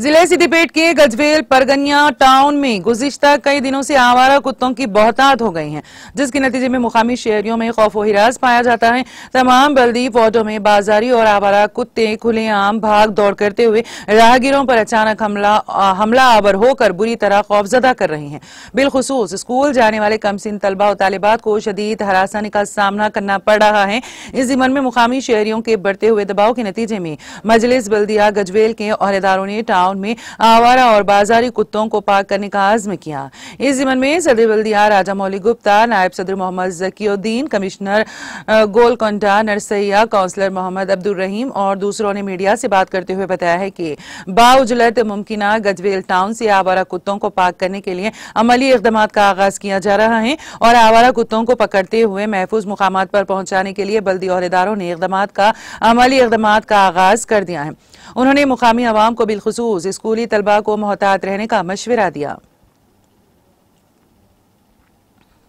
जिले सिद्धिपेट के गजवेल परगनिया टाउन में गुजश्ता कई दिनों से आवारा कुत्तों की बहुतात हो गई है जिसके नतीजे में मुकामी शहरियों में खौफ व हिरास पाया जाता है तमाम बल्दी वार्डो में बाजारी और आवारा कुत्ते खुलेआम भाग दौड़ करते हुए राहगीरों पर अचानक हमला आ, हमला आवर होकर बुरी तरह खौफजदा कर रहे हैं बिलखसूस स्कूल जाने वाले कमसिन तलबा और तालिबात को शदीद हरासानी का सामना करना पड़ रहा है इस जिमन में मुकामी शहरियों के बढ़ते हुए दबाव के नतीजे में मजलिस बल्दिया गजवेल के अहदेदारों ने टाउन ग्राउंड में आवारा और बाजारी कुत्तों को पाक करने का आजम किया इस जिमन में सदर बल्दिया राजा मौली गुप्ता नायब सदर मोहम्मद जकीउद्दीन कमिश्नर गोलकोंडा नरसैया काउंसलर मोहम्मद अब्दुल रहीम और दूसरों ने मीडिया से बात करते हुए बताया है कि बाउजलत मुमकिन गजवेल टाउन से आवारा कुत्तों को पाक करने के लिए अमली इकदाम का आगाज किया जा रहा है और आवारा कुत्तों को पकड़ते हुए महफूज मुकाम पर पहुंचाने के लिए बल्दी अहदेदारों ने इकदाम का अमली इकदाम का आगाज कर दिया है उन्होंने मुकामी आवाम को बिलखसूस स्कूली तलबा को मोहतात रहने का मशवरा दिया